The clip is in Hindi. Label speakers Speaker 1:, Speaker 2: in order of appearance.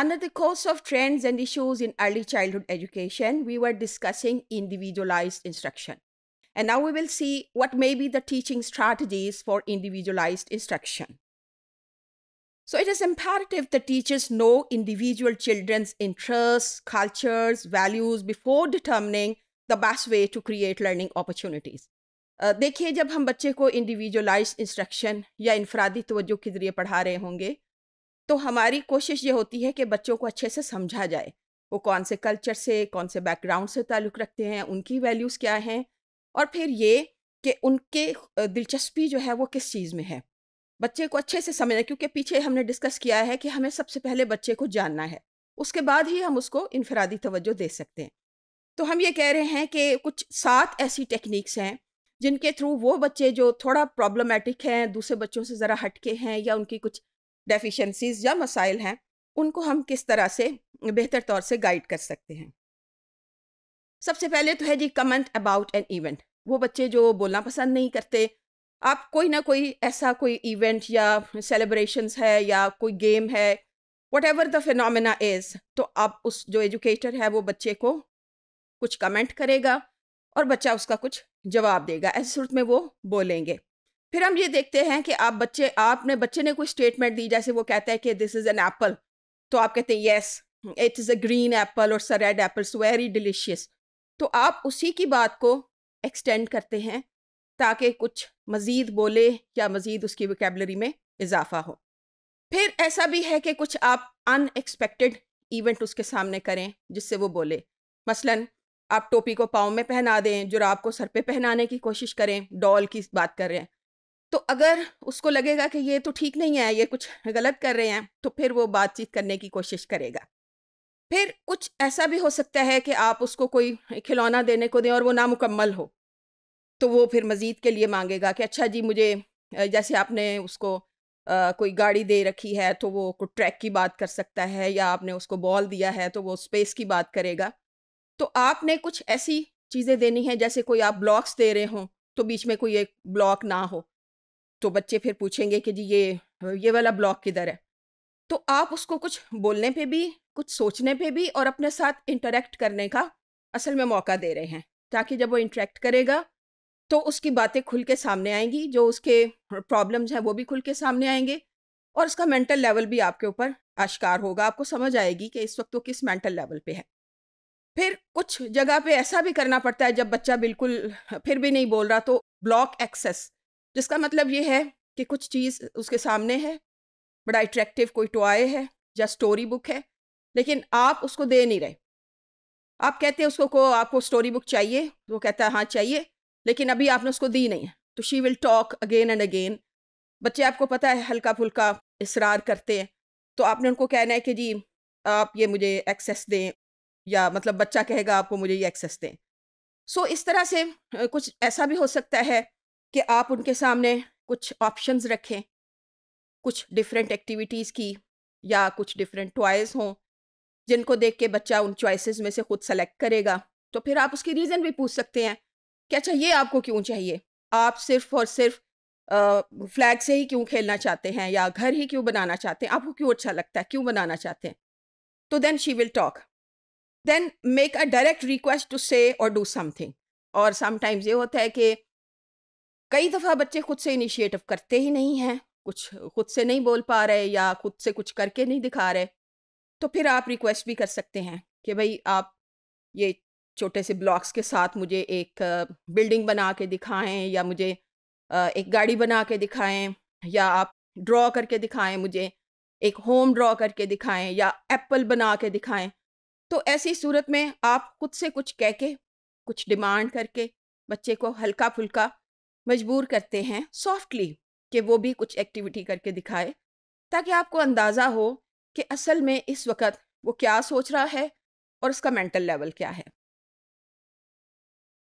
Speaker 1: Under the course of trends and issues in early childhood education, we were discussing individualized instruction. And now we will see what may be the teaching strategies for individualized instruction. So it is imperative that teachers know individual children's interests, cultures, values before determining the best way to create learning opportunities. Uh, देखिए जब हम बच्चे को इंडिविजुअलाइज इंस्ट्रक्शन या इनफरादी तवज्जो के ज़रिए पढ़ा रहे होंगे तो हमारी कोशिश ये होती है कि बच्चों को अच्छे से समझा जाए वो कौन से कल्चर से कौन से बैकग्राउंड से ताल्लुक़ रखते हैं उनकी वैल्यूज़ क्या हैं और फिर ये कि उनके दिलचस्पी जो है वो किस चीज़ में है बच्चे को अच्छे से समझना क्योंकि पीछे हमने डिस्कस किया है कि हमें सबसे पहले बच्चे को जानना है उसके बाद ही हम उसको इनफरादी तवज्जो दे सकते हैं तो हम ये कह रहे हैं कि कुछ सात ऐसी टेक्निक्स हैं जिनके थ्रू वो बच्चे जो थोड़ा प्रॉब्लमेटिक हैं दूसरे बच्चों से ज़रा हटके हैं या उनकी कुछ डेफिशिएंसीज या मसाइल हैं उनको हम किस तरह से बेहतर तौर से गाइड कर सकते हैं सबसे पहले तो है जी कमेंट अबाउट एन इवेंट वो बच्चे जो बोलना पसंद नहीं करते आप कोई ना कोई ऐसा कोई इवेंट या सेलिब्रेशंस है या कोई गेम है whatever the phenomena is तो आप उस जो एजुकेटर है वो बच्चे को कुछ कमेंट करेगा और बच्चा उसका कुछ जवाब देगा ऐसी सूरत में वो बोलेंगे फिर हम ये देखते हैं कि आप बच्चे आपने बच्चे ने कोई स्टेटमेंट दी जैसे वो कहता है कि दिस इज़ एन एप्पल तो आप कहते हैं yes it is a green apple और रेड एप्पल्स वेरी डिलीशियस तो आप उसी की बात को एक्सटेंड करते हैं ताकि कुछ मज़ीद बोले या मज़ीद उसकी वकेबलरी में इजाफा हो फिर ऐसा भी है कि कुछ आप अनएक्सपेक्टेड इवेंट उसके सामने करें जिससे वो बोले मसलन आप टोपी को पाँव में पहना दें जुराब को सर पे पहनाने की कोशिश करें डॉल की बात कर रहे हैं तो अगर उसको लगेगा कि ये तो ठीक नहीं है ये कुछ गलत कर रहे हैं तो फिर वो बातचीत करने की कोशिश करेगा फिर कुछ ऐसा भी हो सकता है कि आप उसको कोई खिलौना देने को दें और वो नामुकम्मल हो तो वो फिर मज़ीद के लिए मांगेगा कि अच्छा जी मुझे जैसे आपने उसको आ, कोई गाड़ी दे रखी है तो वो ट्रैक की बात कर सकता है या आपने उसको बॉल दिया है तो वो स्पेस की बात करेगा तो आपने कुछ ऐसी चीज़ें देनी है जैसे कोई आप ब्लॉक्स दे रहे हों तो बीच में कोई एक ब्लॉक ना हो तो बच्चे फिर पूछेंगे कि जी ये ये वाला ब्लॉक किधर है तो आप उसको कुछ बोलने पे भी कुछ सोचने पे भी और अपने साथ इंटरेक्ट करने का असल में मौका दे रहे हैं ताकि जब वो इंटरेक्ट करेगा तो उसकी बातें खुल के सामने आएंगी जो उसके प्रॉब्लम्स हैं वो भी खुल के सामने आएंगे और उसका मेंटल लेवल भी आपके ऊपर आश्कार होगा आपको समझ आएगी कि इस वक्त वो किस मेंटल लेवल पे है फिर कुछ जगह पे ऐसा भी करना पड़ता है जब बच्चा बिल्कुल फिर भी नहीं बोल रहा तो ब्लॉक एक्सेस जिसका मतलब ये है कि कुछ चीज़ उसके सामने है बड़ा अट्रैक्टिव कोई टॉय है या स्टोरी बुक है लेकिन आप उसको दे नहीं रहे आप कहते हैं उसको को आपको स्टोरी बुक चाहिए वो कहता है हाँ चाहिए लेकिन अभी आपने उसको दी नहीं है तो she will talk again and again बच्चे आपको पता है हल्का फुल्का इसरार करते हैं तो आपने उनको कहना है कि जी आप ये मुझे एक्सेस दें या मतलब बच्चा कहेगा आपको मुझे ये एक्सेस दें सो so, इस तरह से कुछ ऐसा भी हो सकता है कि आप उनके सामने कुछ ऑप्शंस रखें कुछ डिफरेंट एक्टिविटीज़ की या कुछ डिफरेंट टॉयज़ हों जिनको देख के बच्चा उन चॉइसेस में से खुद सेलेक्ट करेगा तो फिर आप उसकी रीज़न भी पूछ सकते हैं कि अच्छा ये आपको क्यों चाहिए आप सिर्फ और सिर्फ फ्लैग से ही क्यों खेलना चाहते हैं या घर ही क्यों बनाना चाहते हैं आपको क्यों अच्छा लगता है क्यों बनाना चाहते हैं तो then she will talk then make a direct request to say और डू समथिंग और समटाइम्स ये होता है कि कई दफ़ा बच्चे खुद से इनिशिएटिव करते ही नहीं हैं कुछ खुद से नहीं बोल पा रहे या खुद से कुछ करके नहीं दिखा रहे तो फिर आप रिक्वेस्ट भी कर सकते हैं कि भाई आप ये छोटे से ब्लॉक्स के साथ मुझे एक बिल्डिंग बना के दिखाएं या मुझे एक गाड़ी बना के दिखाएं या आप ड्रॉ करके दिखाएं मुझे एक होम ड्रॉ करके दिखाएं या एप्पल बना के दिखाएं तो ऐसी सूरत में आप खुद से कुछ कह के कुछ डिमांड करके बच्चे को हल्का फुल्का मजबूर करते हैं सॉफ्टली कि वो भी कुछ एक्टिविटी करके दिखाए ताकि आपको अंदाज़ा हो कि असल में इस वक्त वो क्या सोच रहा है और उसका मेंटल लेवल क्या है